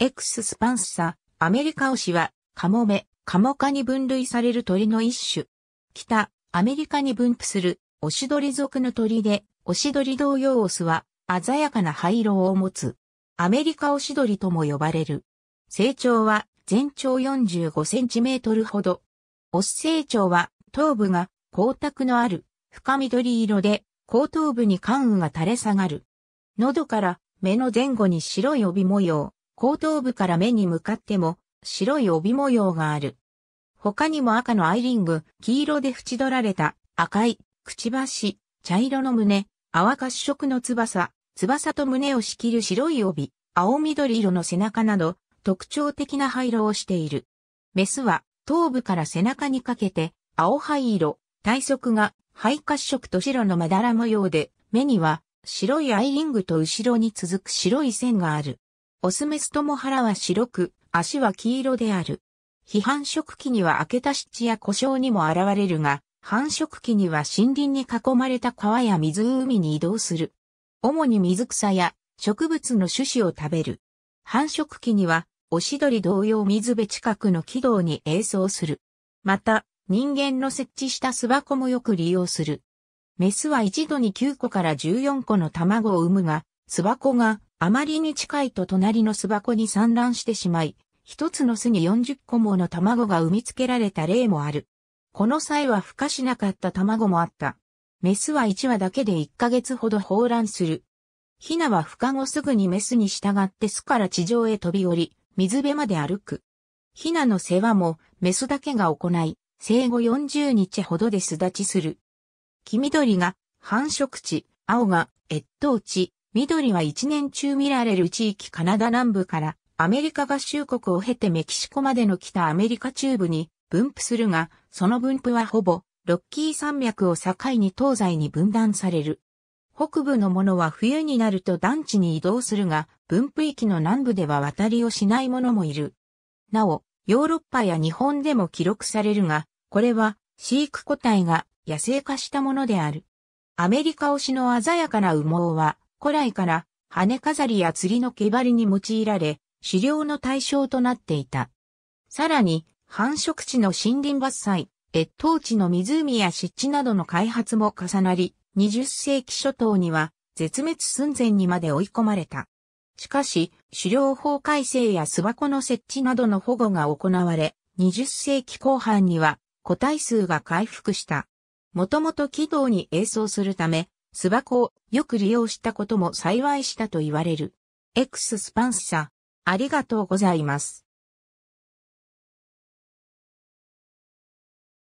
エクススパンサ、アメリカオシは、カモメ、カモ科に分類される鳥の一種。北、アメリカに分布する、オシドリ族の鳥で、オシドリ同様オスは、鮮やかな灰色を持つ。アメリカオシドリとも呼ばれる。成長は、全長45センチメートルほど。オス成長は、頭部が光沢のある、深緑色で、後頭部に寒羽が垂れ下がる。喉から目の前後に白い帯模様。後頭部から目に向かっても白い帯模様がある。他にも赤のアイリング、黄色で縁取られた赤い、くちばし、茶色の胸、淡褐色の翼、翼と胸を仕切る白い帯、青緑色の背中など特徴的な灰色をしている。メスは頭部から背中にかけて青灰色、体側が灰褐色と白のまだら模様で、目には白いアイリングと後ろに続く白い線がある。オスメスとも腹は白く、足は黄色である。非繁殖期には明けた湿地や故障にも現れるが、繁殖期には森林に囲まれた川や湖に移動する。主に水草や植物の種子を食べる。繁殖期には、おしどり同様水辺近くの軌道に映像する。また、人間の設置した巣箱もよく利用する。メスは一度に9個から14個の卵を産むが、巣箱があまりに近いと隣の巣箱に散乱してしまい、一つの巣に40個もの卵が産み付けられた例もある。この際は孵化しなかった卵もあった。メスは1羽だけで1ヶ月ほど放卵する。ヒナは孵化後すぐにメスに従って巣から地上へ飛び降り、水辺まで歩く。ヒナの世話もメスだけが行い、生後40日ほどで巣立ちする。黄緑が繁殖地、青が越冬地、緑は一年中見られる地域カナダ南部からアメリカ合衆国を経てメキシコまでの北アメリカ中部に分布するが、その分布はほぼロッキー山脈を境に東西に分断される。北部のものは冬になると団地に移動するが、分布域の南部では渡りをしないものもいる。なお、ヨーロッパや日本でも記録されるが、これは飼育個体が野生化したものである。アメリカ推しの鮮やかな羽毛は古来から羽飾りや釣りの毛針に用いられ、狩猟の対象となっていた。さらに、繁殖地の森林伐採、越冬地の湖や湿地などの開発も重なり、20世紀初頭には絶滅寸前にまで追い込まれた。しかし、狩猟法改正や巣箱の設置などの保護が行われ、20世紀後半には個体数が回復した。もともと軌道に営走するため、巣箱をよく利用したことも幸いしたと言われる。エクススパンサ、ありがとうございます。